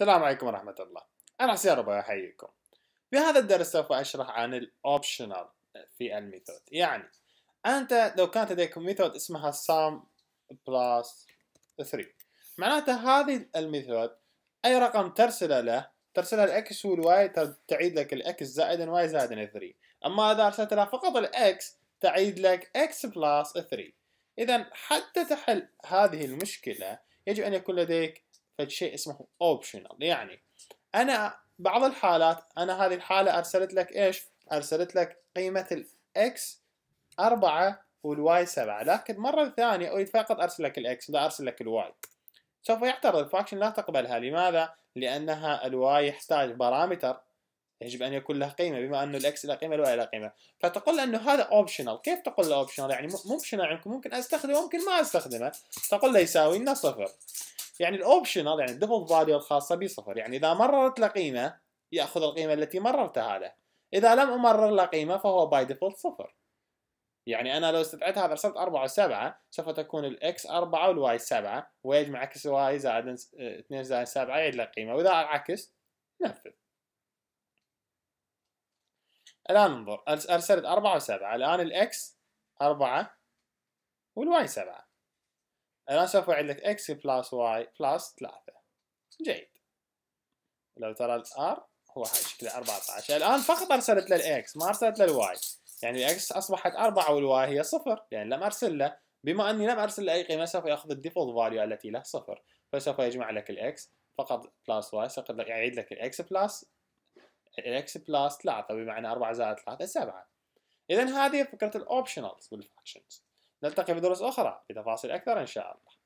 السلام عليكم ورحمة الله أنا حسين ربا أحييكم هذا الدرس سوف أشرح عن الأوبشنال في الميثود يعني أنت لو كانت لديك ميثود اسمها sum plus 3 معناته هذه الميثود أي رقم ترسله له ترسله الإكس والواي تعيد لك الإكس زائدا واي زائدا 3 أما إذا أرسلت له فقط الإكس تعيد لك إكس بلس 3 إذا حتى تحل هذه المشكلة يجب أن يكون لديك فشيء اسمه اوبشنال يعني انا بعض الحالات انا هذه الحاله ارسلت لك ايش؟ ارسلت لك قيمه الاكس 4 والواي 7 لكن مره ثانيه اريد فقط ارسل لك الاكس لا ارسل لك الواي سوف يعترض الفاكشن لا تقبلها لماذا؟ لانها الواي يحتاج بارامتر يجب ان يكون له قيمه بما انه الاكس له قيمه والواي له قيمه فتقول انه هذا اوبشنال كيف تقول اوبشنال يعني اوبشنال ممكن استخدمه ممكن ما استخدمه تقول له يساوي لنا صفر يعني الاوبشنال يعني الديفولت فاليو الخاصه به صفر يعني اذا مررت له قيمه ياخذ القيمه التي مررتها له اذا لم امرر له قيمه فهو باي ديفولت صفر يعني انا لو استدعيت هذا رسمت 4 و7 سوف تكون الاكس 4 والواي 7 ويجمع اكس واي زائد 2 آه، زائد 7 يعيد له قيمه واذا عكس نفذ الان انظر ارسلت 4 و7 الان الاكس 4 والواي 7 الان سوف لك x بلس y بلس 3 جيد لو ترى r هو شكله 14 الان فقط ارسلت x ما ارسلت y يعني x اصبحت 4 y هي صفر يعني لم ارسل له بما اني لم ارسل له اي قيمه سوف ياخذ الديفولت فاليو التي له صفر فسوف يجمع لك x فقط بلس y سوف يعيد لك x بلس x بلس 3 بمعنى 4 زائد 3 7 اذا هذه فكره بالـ functions نلتقي في دروس أخرى بتفاصيل أكثر إن شاء الله